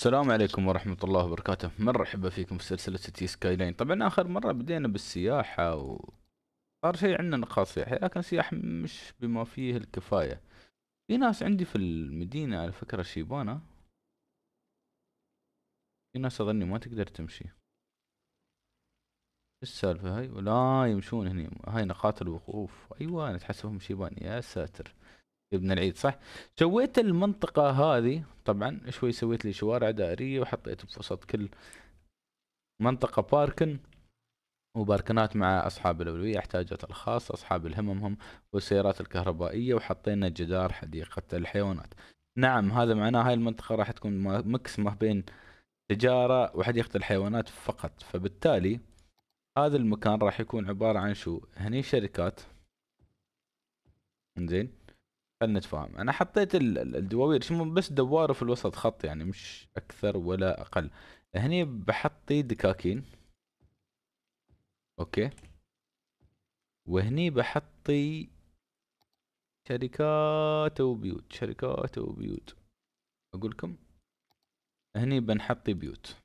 السلام عليكم ورحمة الله وبركاته مرحبا فيكم في سلسلة سيتي سكاي لاين طبعا آخر مرة بدينا بالسياحة و صار شيء عندنا نقاط سياحية لكن سياحة مش بما فيه الكفاية في ناس عندي في المدينة على فكرة شيبانة في ناس أظني ما تقدر تمشي السالفة هاي ولا يمشون هني هاي نقاط الوقوف أيوة أنا شيبان يا ساتر جبنا العيد صح سويت المنطقة هذه طبعا شوي سويت لي شوارع دائرية وحطيت بوسط كل منطقة باركن وباركنات مع أصحاب الأولوية احتاجات الخاص أصحاب الهممهم والسيارات الكهربائية وحطينا جدار حديقة الحيوانات نعم هذا معناه هاي المنطقة راح تكون مكس ما بين تجارة وحديقة الحيوانات فقط فبالتالي هذا المكان راح يكون عبارة عن شو هني شركات زين خلينا نتفاهم انا حطيت الدواوير شو بس دواره في الوسط خط يعني مش اكثر ولا اقل هني بحطي دكاكين اوكي وهني بحطي شركات وبيوت شركات وبيوت اقولكم هني بنحطي بيوت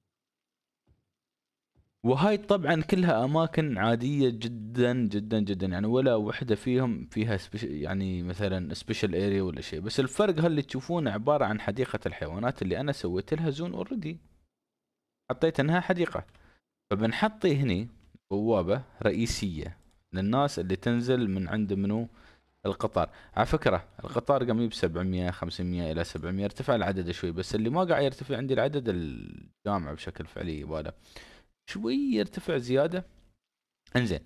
وهاي طبعا كلها اماكن عاديه جدا جدا جدا يعني ولا وحده فيهم فيها يعني مثلا سبيشال اريا ولا شيء بس الفرق هاللي تشوفونه عباره عن حديقه الحيوانات اللي انا سويت لها زون اوريدي حطيت انها حديقه فبنحطي هني بوابه رئيسيه للناس اللي تنزل من عند منو القطار على فكره القطار قام يب 700 500 الى 700 ارتفع العدد شوي بس اللي ما قاعد يرتفع عندي العدد الجامعه بشكل فعلي يباله شوي يرتفع زياده انزين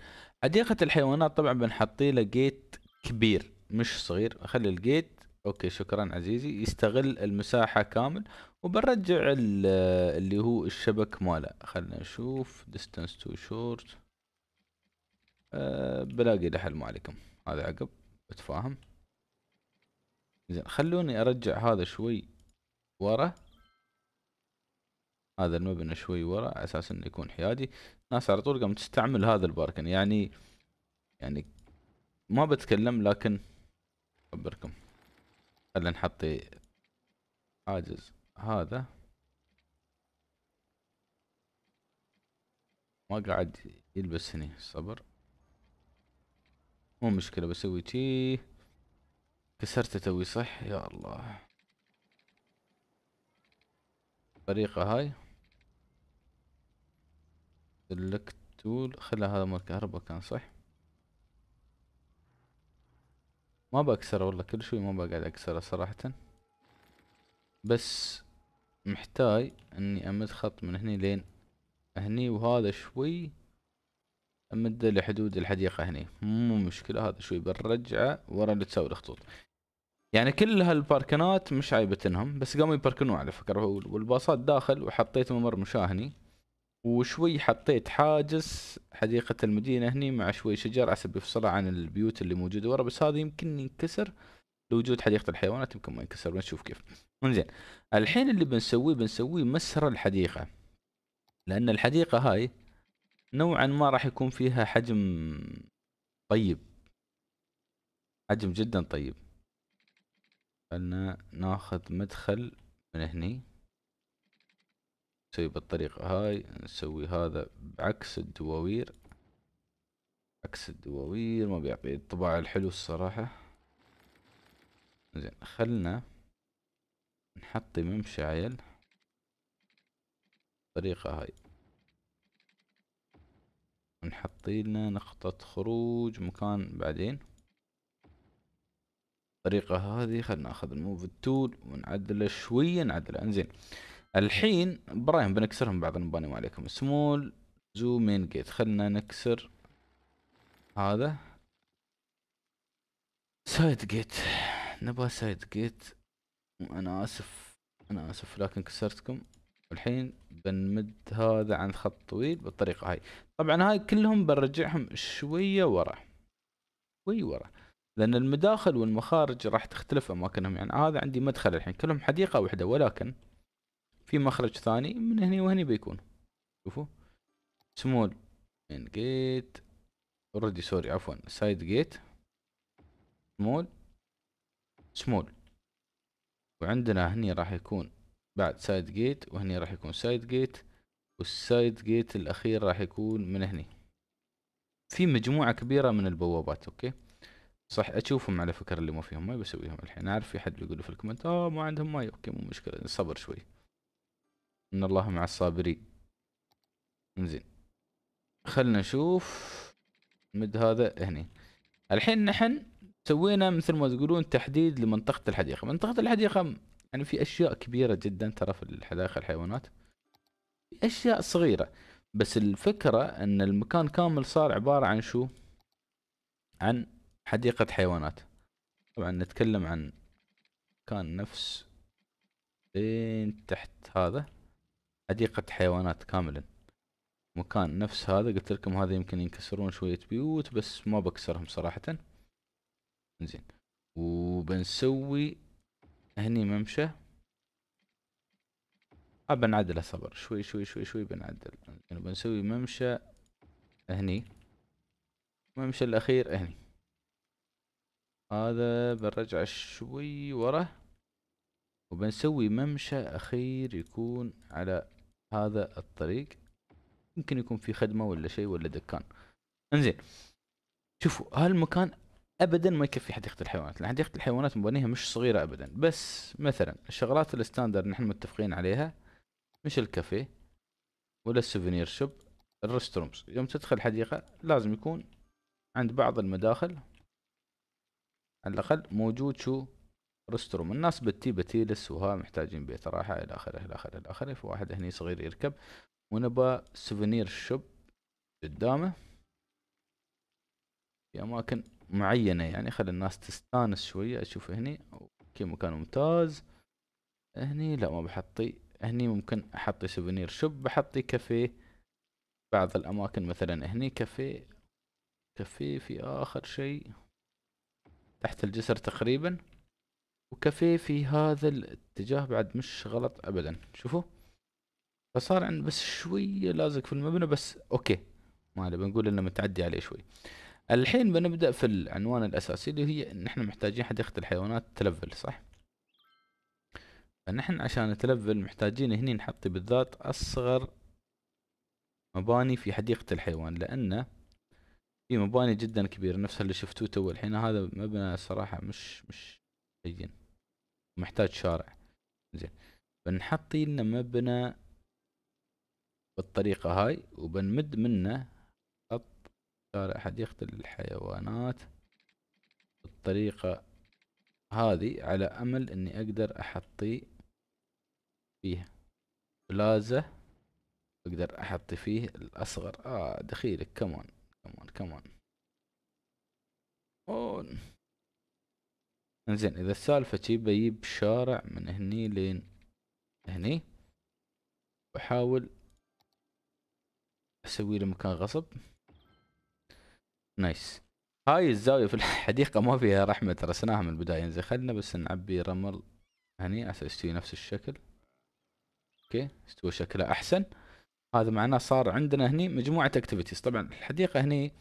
حديقه الحيوانات طبعا بنحطي له جيت كبير مش صغير اخلي الجيت اوكي شكرا عزيزي يستغل المساحه كامل وبنرجع اللي هو الشبك ماله خلنا نشوف ديستانس تو شورت بلاقي له حل ما عليكم هذا عقب بتفاهم زين خلوني ارجع هذا شوي ورا هذا المبنى شوي ورا على اساس انه يكون حيادي ناس على طول قامت تستعمل هذا الباركن يعني يعني ما بتكلم لكن اخبركم خلينا نحطي حاجز هذا ما قاعد يلبس هني الصبر مو مشكلة بسوي تي كسرته توي صح يا الله الطريقة هاي سلكت تول خلى هذا مال كهرباء كان صح ما بكسره والله كل شوي ما بقعد اكسره صراحة بس محتاج اني امد خط من هني لين هني وهذا شوي امده لحدود الحديقة هني مو مشكلة هذا شوي بالرجعة ورا اللي تساوي الخطوط يعني كل هالباركنات مش عيبتنهم بس قاموا يباركنون على فكرة والباصات داخل وحطيت ممر مشاه هني وشوي حطيت حاجز حديقة المدينة هني مع شوي شجر عسب يفصلها عن البيوت اللي موجودة ورا بس هذا يمكن ينكسر لوجود حديقة الحيوانات يمكن ما ينكسر بنشوف كيف انزين الحين اللي بنسويه بنسويه مسر الحديقة لأن الحديقة هاي نوعا ما راح يكون فيها حجم طيب حجم جدا طيب خلنا ناخذ مدخل من هني نسوي بالطريقة هاي نسوي هذا بعكس الدواوير عكس الدواوير ما بيعطي الطباع الحلو الصراحة زين خلنا نحط ممشعل الطريقة هاي ونحط لنا نقطة خروج مكان بعدين الطريقة هذه خلنا ناخذ الموف التول ونعدله شوية نعدله انزين الحين برايم بنكسرهم بعض المباني ما عليكم سمول زومين جيت خلنا نكسر هذا سايد جيت نبغى سايد جيت انا اسف انا اسف لكن كسرتكم الحين بنمد هذا عن خط طويل بالطريقة هاي طبعا هاي كلهم بنرجعهم شوية ورا شوي ورا لان المداخل والمخارج راح تختلف اماكنهم يعني هذا عندي مدخل الحين كلهم حديقة واحدة ولكن في مخرج ثاني من هني وهني بيكون شوفوا سمول مين جيت اوريدي سوري عفوا سايد جيت سمول سمول وعندنا هني راح يكون بعد سايد جيت وهني راح يكون سايد جيت والسايد جيت الاخير راح يكون من هني في مجموعة كبيرة من البوابات اوكي صح اشوفهم على فكرة اللي ما فيهم ماي بسويهم الحين اعرف في حد بيقول في الكومنت اه ما عندهم ماي اوكي مو مشكلة صبر شوي ان الله مع الصابرين زين خلنا نشوف مد هذا هني الحين نحن سوينا مثل ما تقولون تحديد لمنطقة الحديقة منطقة الحديقة يعني في اشياء كبيرة جدا ترى في الحدائق الحيوانات في اشياء صغيرة بس الفكرة ان المكان كامل صار عبارة عن شو عن حديقة حيوانات طبعا نتكلم عن كان نفس لين إيه تحت هذا حديقة حيوانات كاملا مكان نفس هذا قلت لكم هذا يمكن ينكسرون شوية بيوت بس ما بكسرهم صراحة زين وبنسوي هني ممشى آه بنعدله صبر شوي شوي شوي شوي بنعدل يعني بنسوي ممشى هني الممشى الأخير هني هذا بنرجع شوي ورا وبنسوي ممشى أخير يكون على هذا الطريق يمكن يكون في خدمه ولا شيء ولا دكان انزين شوفوا هالمكان ابدا ما يكفي حديقه الحيوانات لان حديقه الحيوانات مبانيها مش صغيره ابدا بس مثلا الشغلات الستاندر نحن متفقين عليها مش الكافيه ولا السوفينير شوب الريست يوم تدخل الحديقه لازم يكون عند بعض المداخل على الاقل موجود شو رستروم الناس بتي بتيلس وها محتاجين بيت راحة إلى آخره إلى آخره إلى آخره فواحد هني صغير يركب ونبى سوفينير شوب قدامه في أماكن معينة يعني خلي الناس تستانس شوية أشوف هني أوكي مكان ممتاز هني لا ما بحطي هني ممكن أحطي سوفينير شوب بحطي كافيه بعض الأماكن مثلا هني كافيه كافيه في آخر شيء تحت الجسر تقريبا وكافيه في هذا الاتجاه بعد مش غلط ابدا شوفوا فصار عند بس شوية لازق في المبنى بس اوكي ما عليه بنقول انه متعدي عليه شوي الحين بنبدا في العنوان الاساسي اللي هي ان احنا محتاجين حديقة الحيوانات تلفل صح فنحن عشان نتلفل محتاجين هني نحط بالذات اصغر مباني في حديقة الحيوان لأن في مباني جدا كبيرة نفس اللي شفتوه تو الحين هذا مبنى صراحة مش مش هين محتاج شارع زين بنحط لنا مبنى بالطريقة هاي وبنمد منه خط شارع حديقة الحيوانات بالطريقة هذه على أمل إني أقدر أحطي فيه بلازة أقدر أحط فيه الأصغر آه دخيلك كمان كمان كمان أوه. انزين اذا السالفة شي بجيب شارع من هني لين هني واحاول اسوي له مكان غصب نايس هاي الزاوية في الحديقة ما فيها رحمة رسناها من البداية انزين خلنا بس نعبي رمل هني عسى يستوي نفس الشكل اوكي استوى شكله احسن هذا معناه صار عندنا هني مجموعة اكتيفيتيز طبعا الحديقة هني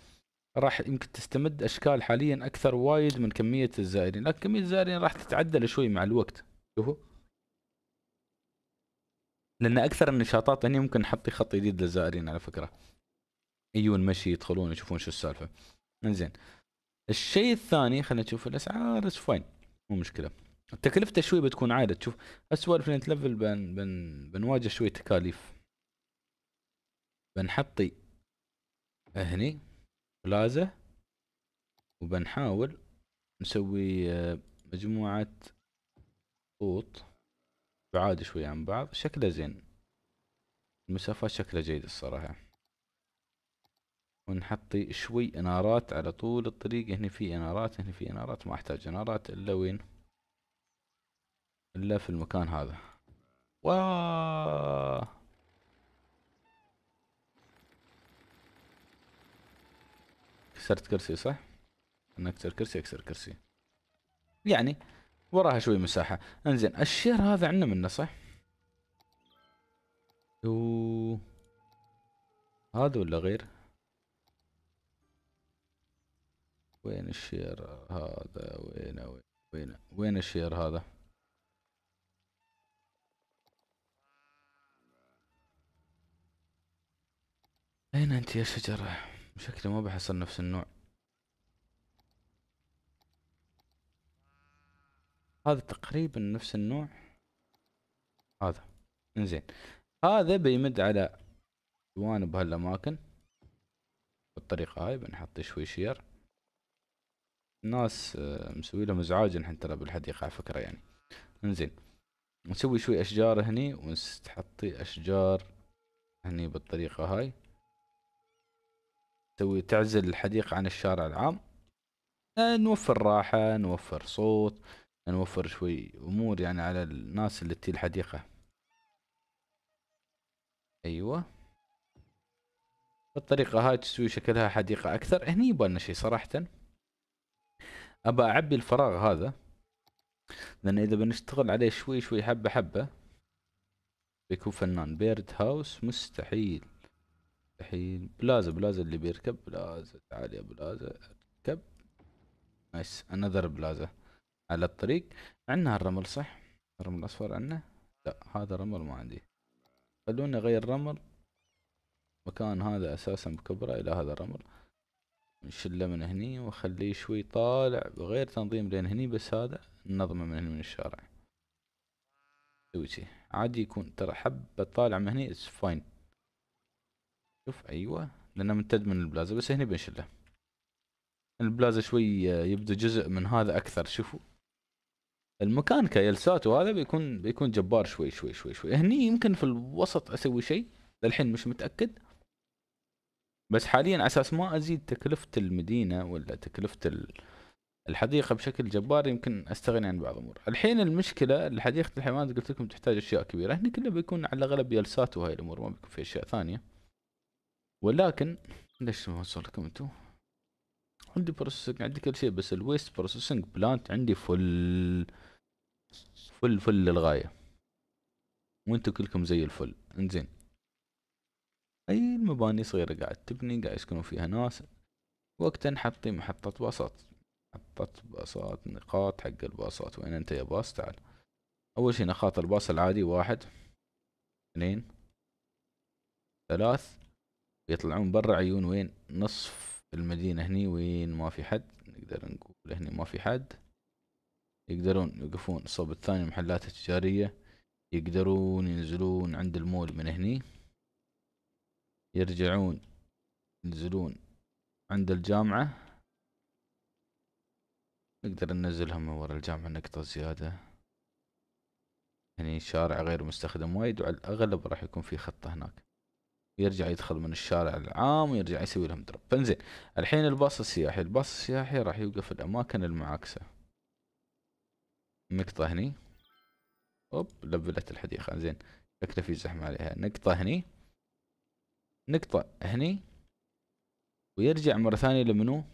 راح يمكن تستمد اشكال حاليا اكثر وايد من كميه الزائرين لكن كميه الزائرين راح تتعدل شوي مع الوقت شوفوا لان اكثر النشاطات هني ممكن نحط خط جديد للزائرين على فكره يجون مشي يدخلون يشوفون شو السالفه انزين الشيء الثاني خلينا نشوف الاسعار اتس فاين مو مشكله تكلفته شوي بتكون عادة تشوف السوالف اللي ليفل بن بن بنواجه شوي تكاليف بنحطي هني بلازا وبنحاول نسوي آه، مجموعة خطوط بعاد شوي عن بعض شكله زين المسافات شكله جيد الصراحة ونحطي شوي انارات على طول الطريق هنا في انارات هنا في انارات ما احتاج انارات الا وين الا في المكان هذا واه كسرت كرسي صح؟ انا اكسر كرسي اكسر كرسي يعني وراها شوي مساحة انزين الشير هذا عندنا منه صح؟ و هذا ولا غير؟ وين الشير هذا وين وين وين, وين الشير هذا؟ أين أنت يا شجرة؟ شكلي ما بحصل نفس النوع هذا تقريبا نفس النوع هذا انزين هذا بيمد على جوانب هالاماكن بالطريقة هاي بنحط شوي شير الناس آه، مسوي لهم ازعاج نحن ترى بالحديقة على فكرة يعني انزين نسوي شوي اشجار هني ونحطي اشجار هني بالطريقة هاي تسوي تعزل الحديقة عن الشارع العام آه، نوفر راحة نوفر صوت نوفر شوي أمور يعني على الناس اللي تي الحديقة أيوة بالطريقة هاي تسوي شكلها حديقة أكثر هني يبالنا شي صراحة أبا أعبي الفراغ هذا لأن إذا بنشتغل عليه شوي شوي حبة حبة بيكون فنان بيرد هاوس مستحيل الحين بلازا بلازا اللي بيركب بلازا تعال يا بلازا اركب نايس انذر بلازا على الطريق عندنا الرمل صح الرمل الاصفر عندنا لا هذا رمل ما عندي خلونا نغير رمل مكان هذا اساسا بكبره الى هذا الرمل نشله من هني وخليه شوي طالع بغير تنظيم لين هني بس هذا نظمه من هني من الشارع سوي عادي يكون ترى حبه طالع من هني اتس فاين شوف ايوه لانه ممتد من البلازا بس هني بنشله البلازا شوي آه، يبدو جزء من هذا اكثر شوفوا المكان كيلسات وهذا بيكون بيكون جبار شوي شوي شوي شوي هني يمكن في الوسط اسوي شيء للحين مش متاكد بس حاليا على اساس ما ازيد تكلفه المدينه ولا تكلفه الحديقه بشكل جبار يمكن استغني عن بعض الامور الحين المشكله حديقه الحيوانات قلت لكم تحتاج اشياء كبيره هني كله بيكون على الاغلب يلسات وهاي الامور ما بيكون في اشياء ثانيه ولكن ليش ما وصلكم انتو عندي بروسيسنج عندي كل شيء بس الويست بروسيسنج بلانت عندي فل فل فل للغاية وانتو كلكم زي الفل انزين اي المباني صغيرة قاعد تبني قاعد يسكنون فيها ناس وقتا نحطي محطة باصات محطة باصات نقاط حق الباصات وين انت يا باص تعال اول شي نقاط الباص العادي واحد اثنين ثلاث يطلعون برا عيون وين نصف المدينة هني وين ما في حد نقدر نقول هني ما في حد يقدرون يوقفون صوب الثاني المحلات التجارية يقدرون ينزلون عند المول من هني يرجعون ينزلون عند الجامعة نقدر ننزلهم من ورا الجامعة نقطة زيادة هني يعني شارع غير مستخدم وايد وعلى الأغلب راح يكون في خطة هناك يرجع يدخل من الشارع العام ويرجع يسوي لهم دروب فانزين الحين الباص السياحي الباص السياحي راح يوقف الاماكن المعاكسة نقطة هني اوب لبلت الحديقة انزين شكله في زحمة عليها نقطة هني نقطة هني ويرجع مرة ثانية لمنو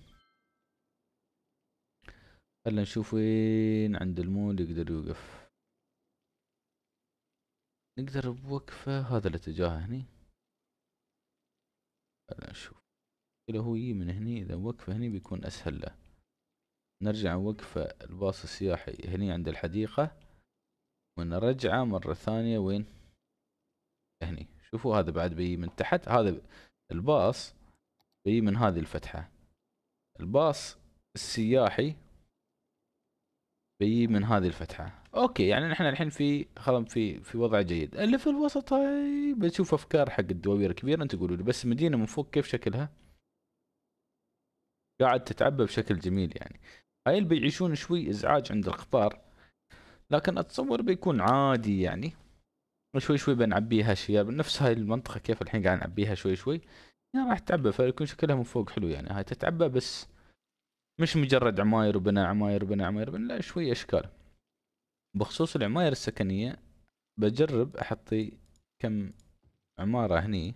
خلنا نشوف وين عند المول يقدر يوقف نقدر بوقفة هذا الاتجاه هني خلينا نشوف اذا هو يجي من هني اذا وقفه هني بيكون اسهل له نرجع نوقفه الباص السياحي هني عند الحديقة ونرجعه مرة ثانية وين هني شوفوا هذا بعد بيجي من تحت هذا الباص بيجي من هذه الفتحة الباص السياحي بيجي من هذه الفتحة اوكي يعني نحن الحين في خلنا في في وضع جيد اللي في الوسط هاي بنشوف افكار حق الدواوير الكبيره انت تقولوا لي بس المدينه من فوق كيف شكلها؟ قاعد تتعبى بشكل جميل يعني هاي اللي بيعيشون شوي ازعاج عند القطار لكن اتصور بيكون عادي يعني شوي شوي بنعبيها اشياء نفس هاي المنطقه كيف الحين قاعد نعبيها شوي شوي يعني راح تتعبى فيكون شكلها من فوق حلو يعني هاي تتعبى بس مش مجرد عماير وبناء عماير وبناء عماير بناء لا شوي اشكال بخصوص العماير السكنية بجرب احطي كم عمارة هني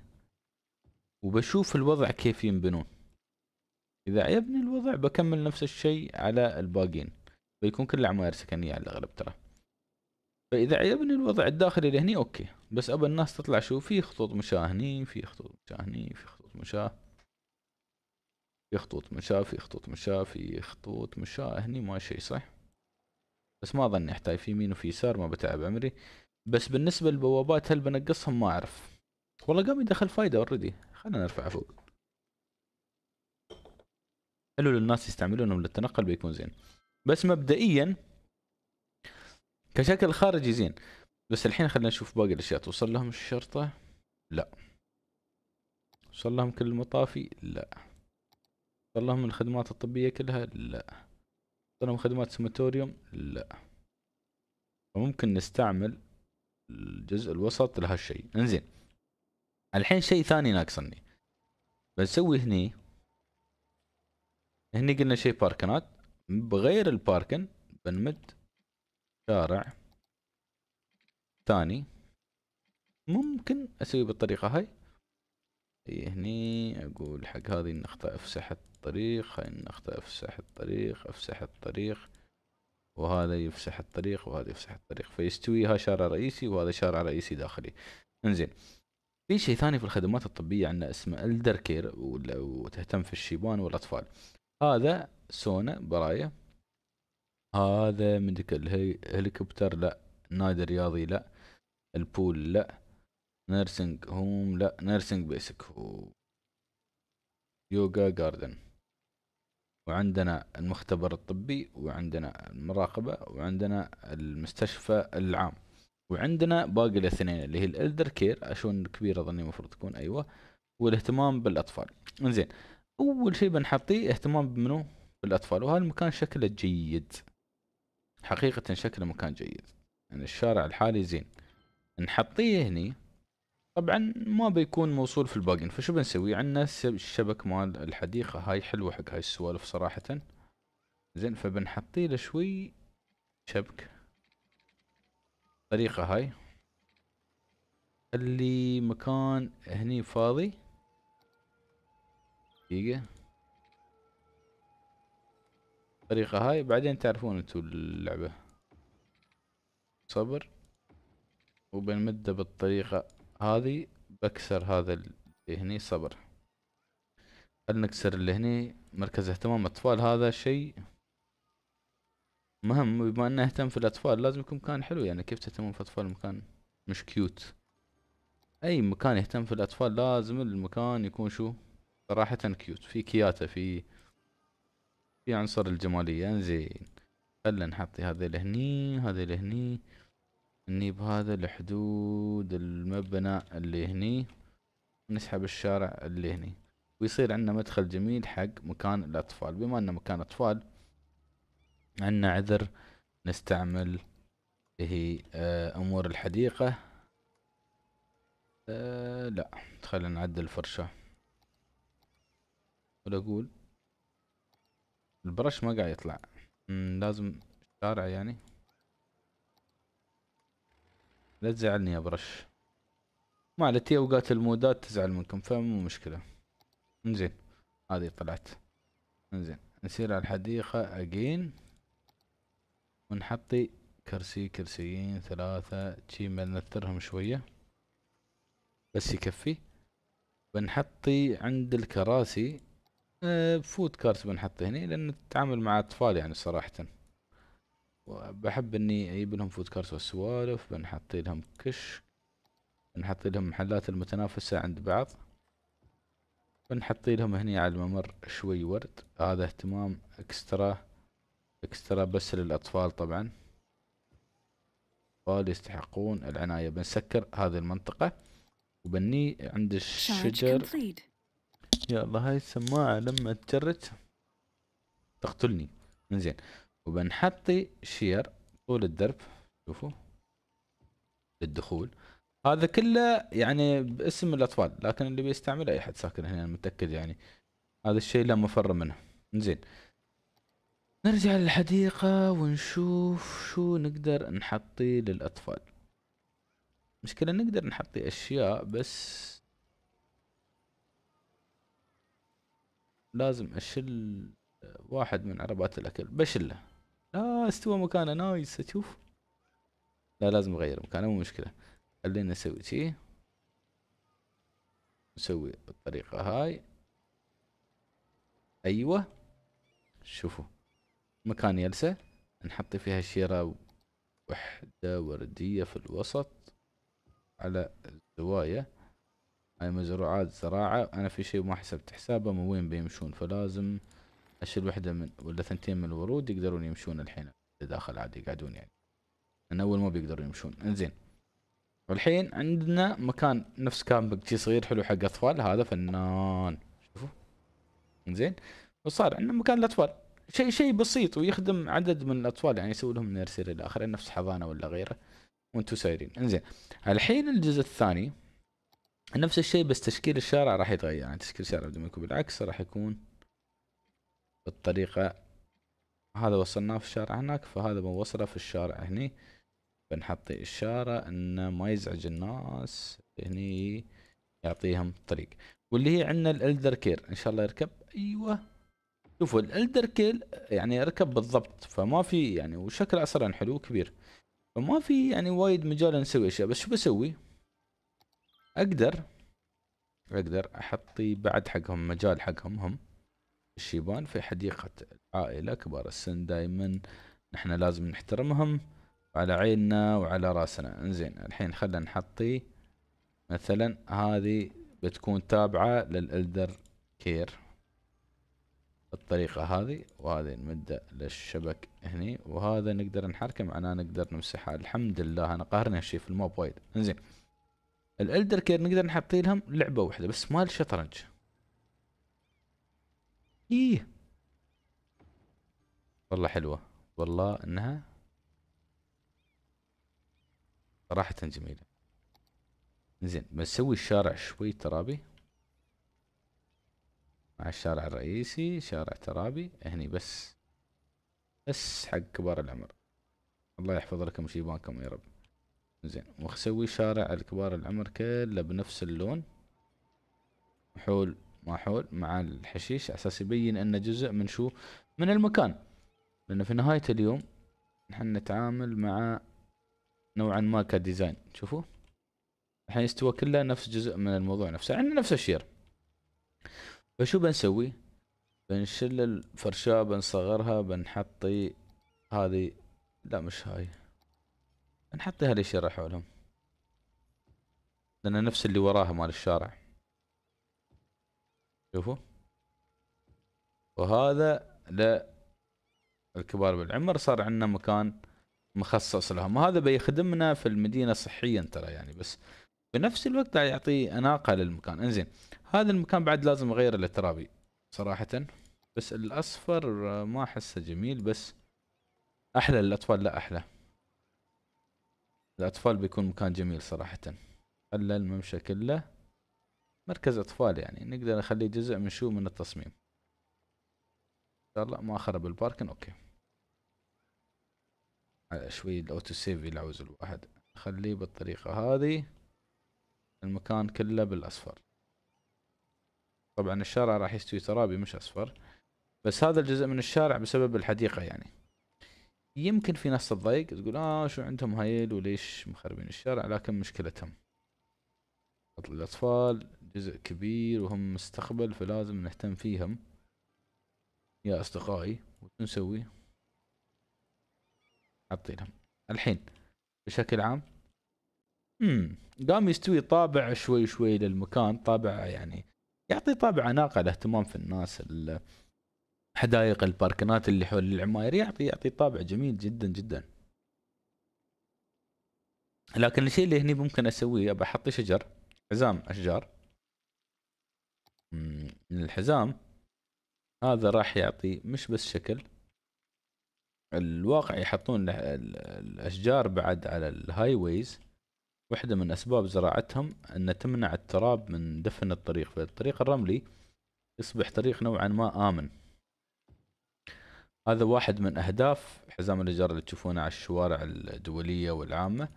وبشوف الوضع كيف ينبنون اذا عيبني الوضع بكمل نفس الشيء على الباقين بيكون كل عماير سكنية على الاغلب ترى فاذا عيبني الوضع الداخلي لهني اوكي بس ابى الناس تطلع شو في خطوط مشاه هني في خطوط مشاه هني في خطوط مشاه في خطوط مشاه في خطوط مشاه في خطوط مشاه هني ما شيء صح بس ما اظن يحتاج في يمين وفي يسار ما بتعب عمري بس بالنسبه للبوابات هل بنقصهم ما اعرف والله قام يدخل فايده اوريدي خلينا نرفع فوق حلو للناس يستعملونهم للتنقل بيكون زين بس مبدئيا كشكل خارجي زين بس الحين خلينا نشوف باقي الاشياء توصل لهم الشرطه لا وصل لهم كل المطافي لا وصل لهم الخدمات الطبيه كلها لا طلب خدمات سماتوريوم لا فممكن نستعمل الجزء الوسط لهالشيء انزين الحين شيء ثاني ناقصني بنسوي هني هني قلنا شيء باركنات بغير الباركن بنمد شارع ثاني ممكن اسوي بالطريقة هاي إيه، هني اقول حق هذه النقطه افسح الطريق هاي النقطه افسح الطريق افسح الطريق وهذا يفسح الطريق وهذا يفسح الطريق فيستوي ها شارع رئيسي وهذا شارع رئيسي داخلي انزين في شيء ثاني في الخدمات الطبية عندنا اسمه الدر كير وتهتم في الشيبان والأطفال هذا سونا براية هذا ميديكال هليكوبتر لا نادي رياضي لا البول لا نيرسينج هوم لا نيرسينج بيسك هو يوغا جاردن وعندنا المختبر الطبي وعندنا المراقبة وعندنا المستشفى العام وعندنا باقي الاثنين اللي هي الالدر كير اشون كبيرة اظني المفروض تكون ايوه والاهتمام بالاطفال انزين اول شيء بنحطيه اهتمام بمنو بالاطفال المكان شكله جيد حقيقة شكله مكان جيد يعني الشارع الحالي زين نحطيه هني طبعا ما بيكون موصول في الباجن فشو بنسوي عندنا الشبك مال الحديقة هاي حلوة حق هاي السوالف صراحة زين فبنحطي له شوي شبك طريقة هاي اللي مكان هني فاضي دقيقة الطريقة هاي بعدين تعرفون انتو اللعبة صبر وبنمده بالطريقة هذه بكسر هذا اللي هني صبر خل نكسر اللي هني مركز اهتمام اطفال هذا شيء مهم بما انه اهتم في الاطفال لازم يكون مكان حلو يعني كيف تهتمون في اطفال مكان مش كيوت اي مكان يهتم في الاطفال لازم المكان يكون شو صراحة كيوت في كياته في في عنصر الجمالية انزين خلنا نحطي هذا لهني هذا لهني اني بهذا لحدود المبنى اللي هني نسحب الشارع اللي هني ويصير عندنا مدخل جميل حق مكان الاطفال بما انه مكان اطفال عندنا عذر نستعمل هي آه، امور الحديقة أه لا خلينا نعدل الفرشة ولا اقول البرش ما قاعد يطلع لازم شارع يعني لا تزعلني يا برش ما على تي اوقات المودات تزعل منكم فمو مشكلة انزين هذه طلعت انزين نسير على الحديقة اجين ونحطي كرسي كرسيين ثلاثة شي بنثرهم شوية بس يكفي بنحطي عند الكراسي فود كارت بنحطه هنا لان نتعامل مع اطفال يعني صراحة بحب اني اجيب لهم فود كارت والسوالف بنحط لهم كشك بنحط لهم محلات المتنافسة عند بعض بنحط لهم هني على الممر شوي ورد هذا اهتمام اكسترا اكسترا بس للاطفال طبعا الاطفال يستحقون العناية بنسكر هذه المنطقة وبني عند الشجر يلا هاي السماعة لما تجرت تقتلني من زين وبنحطي شير طول الدرب شوفوا للدخول هذا كله يعني باسم الاطفال لكن اللي بيستعمله اي حد ساكن هنا متاكد يعني هذا الشيء لا مفر منه زين نرجع للحديقة ونشوف شو نقدر نحطي للأطفال مشكلة نقدر نحطي أشياء بس لازم أشل واحد من عربات الأكل بشله اه استوى مكانه نايس تشوف لا لازم اغير مكانه مو مشكله خلينا نسوي شيء نسوي بالطريقه هاي ايوه شوفوا مكان يلسه نحط فيها شيرة وحدة وردية في الوسط على الزوايا هاي مزروعات زراعة أنا في شيء ما حسبت حسابه من وين بيمشون فلازم اشيل وحده من ولا ثنتين من الورود يقدرون يمشون الحين داخل عادي يقعدون يعني من اول ما بيقدروا يمشون انزين والحين عندنا مكان نفس كامب صغير حلو حق اطفال هذا فنان شوفوا انزين وصار عندنا مكان الاطفال شيء شيء بسيط ويخدم عدد من الاطفال يعني يسوي لهم نيرسري الى اخره نفس حضانه ولا غيره وانتم سايرين انزين الحين الجزء الثاني نفس الشيء بس تشكيل الشارع راح يتغير يعني تشكيل الشارع بدون ما يكون بالعكس راح يكون بالطريقة هذا وصلناه في الشارع هناك فهذا بنوصله في الشارع هني بنحط إشارة إنه ما يزعج الناس هني يعطيهم طريق واللي هي عندنا الالدر كير ان شاء الله يركب ايوه شوفوا الالدر كيل يعني اركب بالضبط فما في يعني وشكله اصلا حلو كبير فما في يعني وايد مجال نسوي اشياء بس شو بسوي اقدر اقدر احطي بعد حقهم مجال حقهم هم الشيبان في حديقة العائلة كبار السن دايما نحن لازم نحترمهم على عيننا وعلى راسنا انزين الحين خلنا نحطي مثلا هذه بتكون تابعة للالدر كير بالطريقة هذه وهذه نمده للشبك هني وهذا نقدر نحركه معناه نقدر نمسحه الحمد لله انا قهرني هالشي في الموب وايد انزين الالدر كير نقدر نحطي لهم لعبة واحدة بس مال شطرنج ايه والله حلوة والله انها صراحة جميلة زين بنسوي الشارع شوي ترابي مع الشارع الرئيسي شارع ترابي هني بس بس حق كبار العمر الله يحفظ لكم شيبانكم يا رب زين ونسوي شارع الكبار العمر كله بنفس اللون حول ما حول مع الحشيش اساس يبين انه جزء من شو من المكان لانه في نهاية اليوم نحن نتعامل مع نوعا ما كديزاين شوفوا الحين استوى كله نفس جزء من الموضوع نفسه عندنا نفس الشير فشو بنسوي بنشل الفرشاة بنصغرها بنحطي هذه لا مش هاي بنحطي الشيرة حولهم لان نفس اللي وراها مال الشارع شوفوا وهذا للكبار بالعمر صار عندنا مكان مخصص لهم وهذا بيخدمنا في المدينه صحيا ترى يعني بس بنفس الوقت يعطي اناقه للمكان انزين هذا المكان بعد لازم اغير الترابي صراحه بس الاصفر ما احسه جميل بس احلى للاطفال لا احلى الاطفال بيكون مكان جميل صراحه خلى الممشى كله مركز اطفال يعني نقدر نخليه جزء من شو من التصميم ان شاء الله ما خرب الباركن اوكي على شوي الاوتو سيف يلعوز الواحد خليه بالطريقة هذه المكان كله بالاصفر طبعا الشارع راح يستوي ترابي مش اصفر بس هذا الجزء من الشارع بسبب الحديقة يعني يمكن في ناس تضايق تقول اه شو عندهم هايل وليش مخربين الشارع لكن مشكلتهم الاطفال جزء كبير وهم مستقبل فلازم نهتم فيهم يا أصدقائي ونسوي حاطينهم الحين بشكل عام امم قام يستوي طابع شوي شوي للمكان طابع يعني يعطي طابع اناقه الاهتمام في الناس حدائق الباركنات اللي حول العماير يعطي يعطي طابع جميل جدا جدا لكن الشيء اللي هني ممكن اسويه بحط شجر حزام اشجار من الحزام هذا راح يعطي مش بس شكل الواقع يحطون الأشجار بعد على الهاي ويز واحدة من أسباب زراعتهم أن تمنع التراب من دفن الطريق فالطريق الرملي يصبح طريق نوعا ما آمن هذا واحد من أهداف حزام الأشجار اللي تشوفونه على الشوارع الدولية والعامة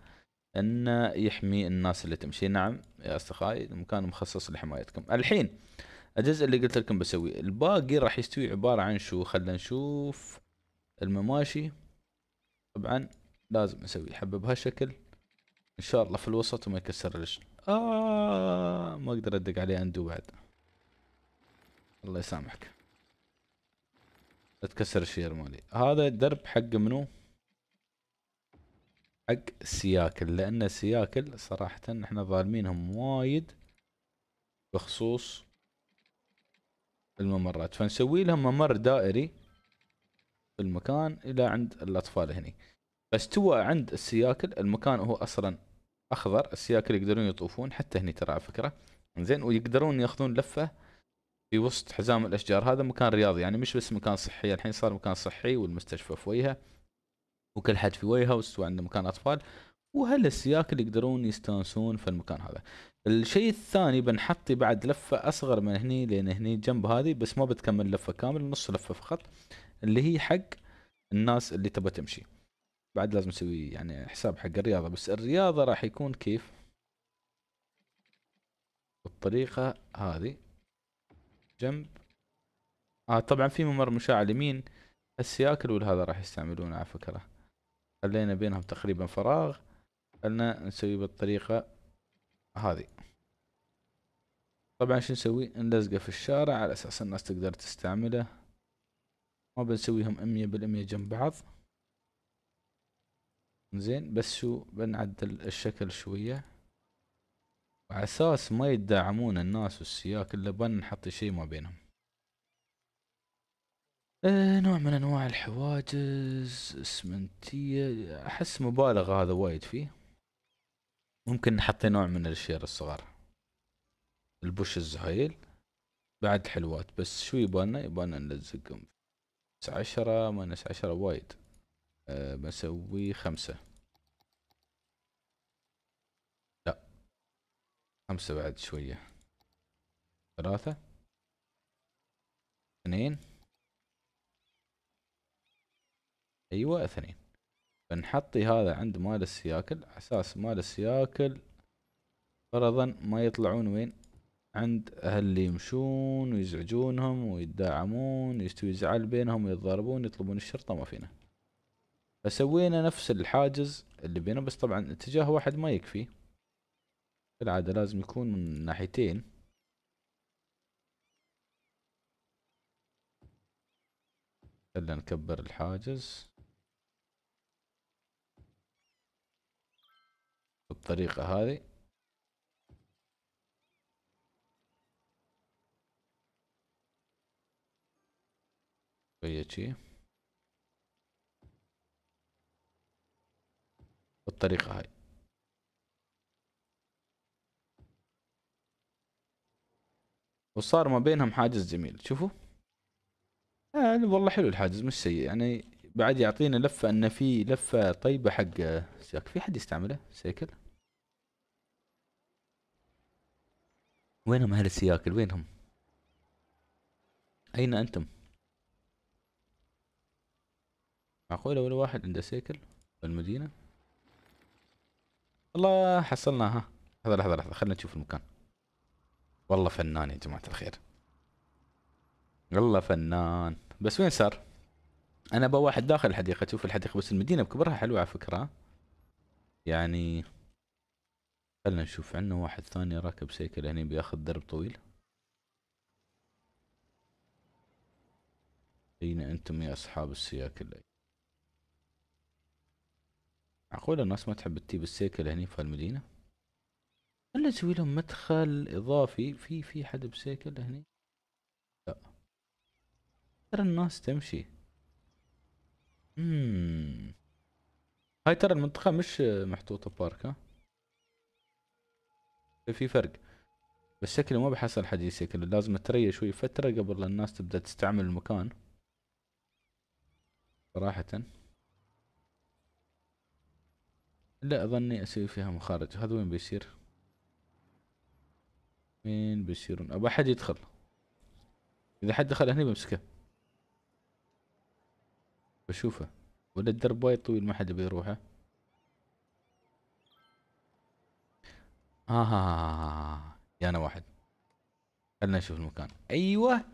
انه يحمي الناس اللي تمشي نعم يا اصدقائي المكان مخصص لحمايتكم الحين الجزء اللي قلت لكم بسوي الباقي راح يستوي عبارة عن شو خلنا نشوف المماشي طبعا لازم اسوي حبة بهالشكل ان شاء الله في الوسط وما يكسر ليش آه ما اقدر ادق عليه اندو بعد الله يسامحك لا تكسر الشير مالي هذا الدرب حق منو حق السياكل لان السياكل صراحة احنا ظالمينهم وايد بخصوص الممرات فنسوي لهم ممر دائري في المكان الى عند الاطفال هني توا عند السياكل المكان هو اصلا اخضر السياكل يقدرون يطوفون حتى هني ترى على فكرة زين ويقدرون ياخذون لفة في وسط حزام الاشجار هذا مكان رياضي يعني مش بس مكان صحي الحين صار مكان صحي والمستشفى فويها وكل حد في واي هاوس وعنده مكان اطفال وهل السياك اللي يقدرون يستانسون في المكان هذا الشيء الثاني بنحطي بعد لفة أصغر من هني لأن هني جنب هذه بس ما بتكمل لفة كامل نص لفة فقط اللي هي حق الناس اللي تبى تمشي بعد لازم نسوي يعني حساب حق الرياضة بس الرياضة راح يكون كيف بالطريقة هذه جنب آه طبعا في ممر مشاع اليمين السياكل والهذا راح يستعملونه على فكره خلينا بينهم تقريبا فراغ خلنا نسوي بالطريقة هذه طبعا شو نسوي نلزقه في الشارع على اساس الناس تقدر تستعمله ما بنسويهم امية بالامية جنب بعض زين بس شو بنعدل الشكل شوية اساس ما يدعمون الناس والسياك الا بنحط شي ما بينهم آه، نوع من انواع الحواجز اسمنتيه احس مبالغ هذا وايد فيه ممكن نحط نوع من الشير الصغار البوش الزهيل بعد حلوات بس شو يبالنا يبالنا نلزقهم بس عشرة ماينس عشرة وايد أه بسوي خمسة لا خمسة بعد شوية ثلاثة اثنين ايوه اثنين بنحطي هذا عند مال السياكل اساس مال السياكل فرضا ما يطلعون وين عند اهل اللي يمشون ويزعجونهم ويتداعمون يستوي زعل بينهم ويتضاربون يطلبون الشرطة ما فينا فسوينا نفس الحاجز اللي بينه بس طبعا اتجاه واحد ما يكفي بالعادة لازم يكون من ناحيتين خلنا نكبر الحاجز بالطريقة هذه شوية شي بالطريقة هاي وصار ما بينهم حاجز جميل شوفوا آه والله حلو الحاجز مش سيء يعني بعد يعطينا لفة انه في لفة طيبة حق سياك في حد يستعمله سيكل وينهم أهل السياكل وينهم أين أنتم معقولة ولا واحد عنده سيكل في المدينة الله حصلناها لحظة لحظة لحظة خلنا نشوف المكان والله فنان يا جماعة الخير والله فنان بس وين صار أنا بواحد واحد داخل الحديقة شوف الحديقة بس المدينة بكبرها حلوة على فكرة يعني خلنا نشوف عندنا واحد ثاني راكب سيكل هني بياخذ درب طويل اين انتم يا اصحاب السياكل معقول الناس ما تحب تجيب السيكل هني في هالمدينة خلنا نسوي لهم مدخل اضافي في في حد بسيكل هني لا ترى الناس تمشي امم هاي ترى المنطقة مش محطوطة بارك ها في فرق بس شكله ما بحصل حد يسكله لازم اتريى شوي فترة قبل لا الناس تبدأ تستعمل المكان صراحة لا اظني اسوي فيها مخارج هذا وين بيصير وين بيصيرون ابى حد يدخل اذا حد دخل هني بمسكه بشوفه ولا الدرب وايد طويل ما حد بيروحه ها ها ها يا انا واحد خلنا نشوف المكان ايوه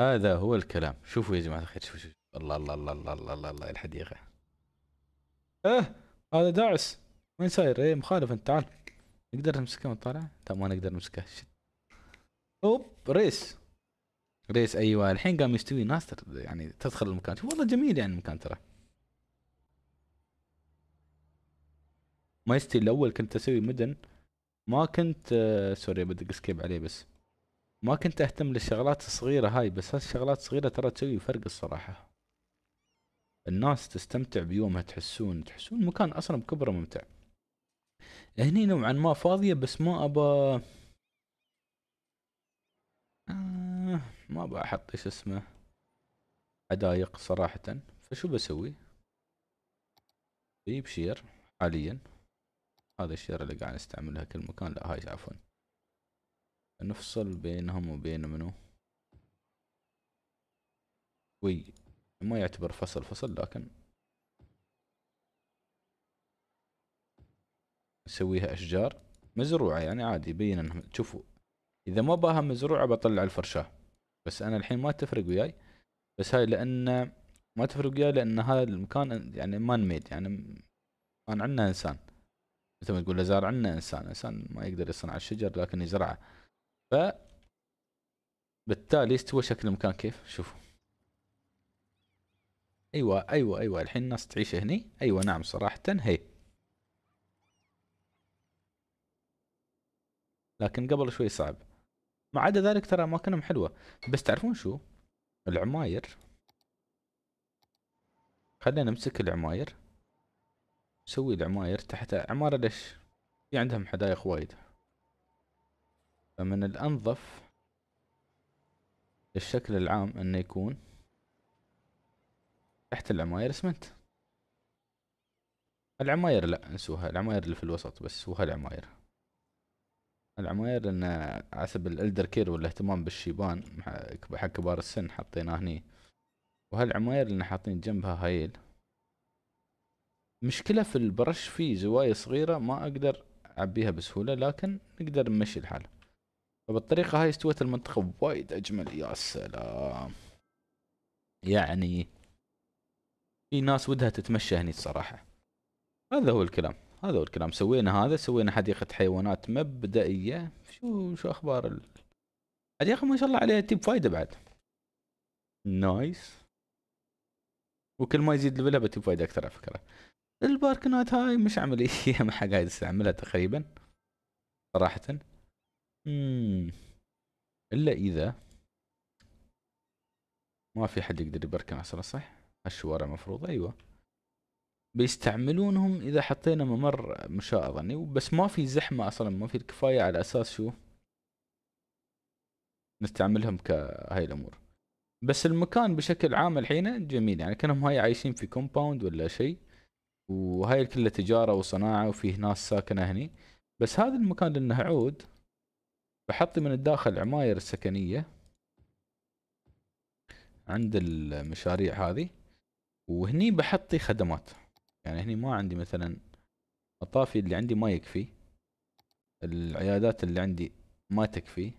هذا هو الكلام شوفوا يا جماعه الخير شوفوا شوفوا الله الله الله الله الله الله, الله الحديقه اه هذا داعس وين صاير ايه مخالف انت تعال نقدر نمسكه ونطالعه لا طيب، ما نقدر نمسكه اوب ريس ريس ايوه الحين قام يستوي ناس يعني تدخل المكان والله جميل يعني المكان ترى ما يستوي الاول كنت اسوي مدن ما كنت آه، سوري بدك سكيب عليه بس ما كنت اهتم للشغلات الصغيرة هاي بس هالشغلات الصغيرة ترى تسوي فرق الصراحة الناس تستمتع بيومها تحسون تحسون مكان اصلا بكبره ممتع هني نوعا ما فاضية بس ما ابى آه ما ابى احط ايش اسمه حدايق صراحة فشو بسوي؟ بيبشير حاليا هذا الشير اللي قاعد نستعملها كل مكان لا هاي عفوا نفصل بينهم وبين منو وي ما يعتبر فصل فصل لكن نسويها اشجار مزروعه يعني عادي بين انهم تشوفوا اذا ما باها مزروعه بطلع الفرشاه بس انا الحين ما تفرق وياي بس هاي لان ما تفرق وياي لان هذا المكان يعني مان ميد يعني كان عندنا انسان مثل ما تقول زارع عندنا انسان انسان ما يقدر يصنع الشجر لكن يزرعه ف بالتالي استوى شكل المكان كيف شوفوا ايوه ايوه ايوه الحين الناس تعيش هني ايوه نعم صراحة هي لكن قبل شوي صعب ما عدا ذلك ترى اماكنهم حلوة بس تعرفون شو العماير خلينا نمسك العماير سوي العماير تحت عمارة ليش في عندهم حدائق وايد فمن الأنظف الشكل العام انه يكون تحت العماير اسمنت العماير لا انسوها العماير اللي في الوسط بس سوها العماير العماير لان حسب الالدر كير والاهتمام بالشيبان حق كبار السن حطيناه هني وهالعماير اللي حاطين جنبها هايل مشكلة في البرش في زوايا صغيرة ما أقدر أعبيها بسهولة لكن نقدر نمشي الحال فبالطريقة هاي استوت المنطقة وايد أجمل يا سلام يعني في ناس ودها تتمشى هني الصراحة هذا هو الكلام هذا هو الكلام سوينا هذا سوينا حديقة حيوانات مبدئية شو شو أخبار ال... الحديقة ما شاء الله عليها تيب فايدة بعد نايس وكل ما يزيد ليفلها بتيب فايدة أكثر على فكرة الباركنات هاي مش عملية ما حد قاعد يستعملها تقريبا صراحة إلا إذا ما في حد يقدر يبركن عسل صح هالشوارع مفروض أيوة بيستعملونهم إذا حطينا ممر مشاء أظني يعني بس ما في زحمة أصلا ما في الكفاية على أساس شو نستعملهم كهاي الأمور بس المكان بشكل عام الحين جميل يعني كانهم هاي عايشين في كومباوند ولا شيء وهاي كلها تجاره وصناعه وفيه ناس ساكنه هني بس هذا المكان لانه عود بحط من الداخل عماير سكنيه عند المشاريع هذه وهني بحطي خدمات يعني هني ما عندي مثلا الطافي اللي عندي ما يكفي العيادات اللي عندي ما تكفي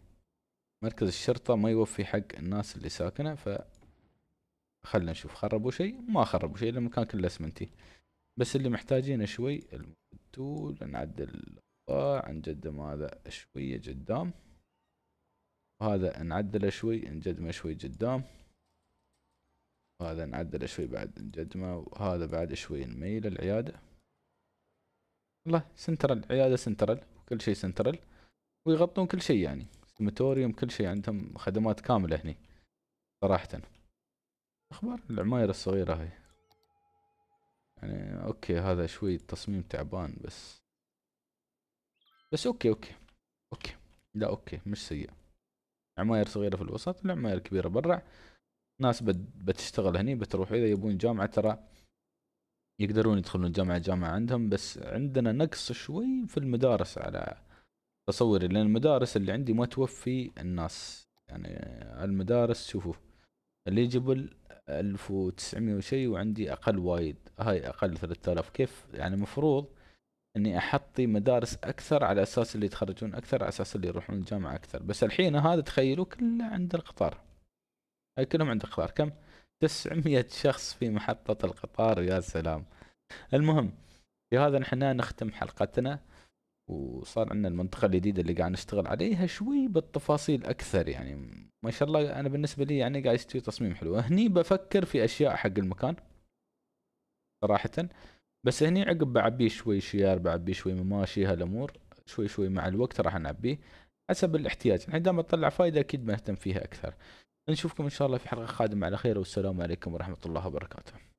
مركز الشرطة ما يوفي حق الناس اللي ساكنة ف خلنا نشوف خربوا شيء ما خربوا شيء المكان كله اسمنتي بس اللي محتاجينه شوي التول نعدل نقدم هذا شوية قدام وهذا نعدله شوي نجدمه شوي قدام وهذا نعدله شوي بعد نجدمه وهذا بعد شوي نميل العيادة والله سنترال عيادة سنترال كل شيء سنترال ويغطون كل شيء يعني سيمتوريوم كل شيء يعني. عندهم خدمات كاملة هني صراحة أخبار العماير الصغيرة هاي يعني اوكي هذا شوي تصميم تعبان بس بس اوكي اوكي اوكي لا اوكي مش سيء عماير صغيرة في الوسط والعماير كبيرة برا ناس بتشتغل هني بتروح اذا يبون جامعة ترى يقدرون يدخلون جامعة جامعة عندهم بس عندنا نقص شوي في المدارس على تصوري لان المدارس اللي عندي ما توفي الناس يعني المدارس شوفوا الليجبل 1900 وشي وعندي اقل وايد هاي اقل 3000 كيف يعني المفروض اني احطي مدارس اكثر على اساس اللي يتخرجون اكثر على اساس اللي يروحون الجامعه اكثر بس الحين هذا تخيلوا كله عند القطار هاي كلهم عند القطار كم 900 شخص في محطه القطار يا سلام المهم بهذا نحن نختم حلقتنا وصار عندنا المنطقه الجديده اللي قاعد نشتغل عليها شوي بالتفاصيل اكثر يعني ما شاء الله انا بالنسبه لي يعني قاعد يستوي تصميم حلو هني بفكر في اشياء حق المكان صراحه بس هني عقب بعبيه شوي شيار بعبيه شوي مماشي هالامور شوي شوي مع الوقت راح نعبيه حسب الاحتياج يعني دام اطلع فايده اكيد بنهتم فيها اكثر نشوفكم ان شاء الله في حلقه قادمه على خير والسلام عليكم ورحمه الله وبركاته